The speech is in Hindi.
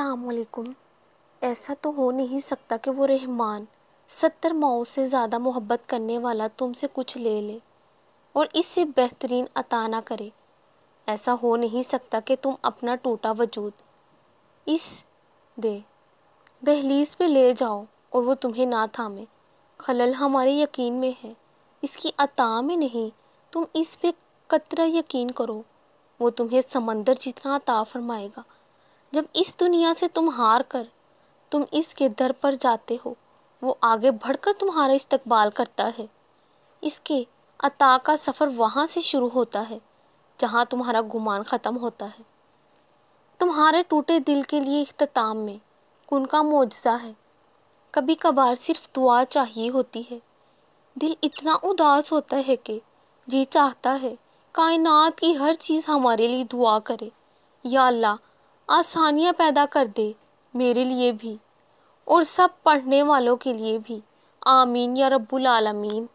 असलकुम ऐसा तो हो नहीं सकता कि वो रहमान सत्तर माओ से ज़्यादा मोहब्बत करने वाला तुमसे कुछ ले ले और इससे बेहतरीन अता ना करे ऐसा हो नहीं सकता कि तुम अपना टूटा वजूद इस दे दहलीज पे ले जाओ और वो तुम्हें ना थामे खलल हमारे यकीन में है इसकी अता में नहीं तुम इस पे कतरा यकीन करो वो तुम्हें समंदर जितना अता फरमाएगा जब इस दुनिया से तुम हार कर तुम इसके दर पर जाते हो वो आगे बढ़कर तुम्हारा इस्तकबाल करता है इसके अता का सफ़र वहाँ से शुरू होता है जहाँ तुम्हारा गुमान ख़त्म होता है तुम्हारे टूटे दिल के लिए अख्ताम में कुन का मुआजा है कभी कभार सिर्फ दुआ चाहिए होती है दिल इतना उदास होता है कि जी चाहता है कायनात की हर चीज़ हमारे लिए दुआ करे या अल्लाह आसानियाँ पैदा कर दे मेरे लिए भी और सब पढ़ने वालों के लिए भी आमीन या रब्बुल आलमीन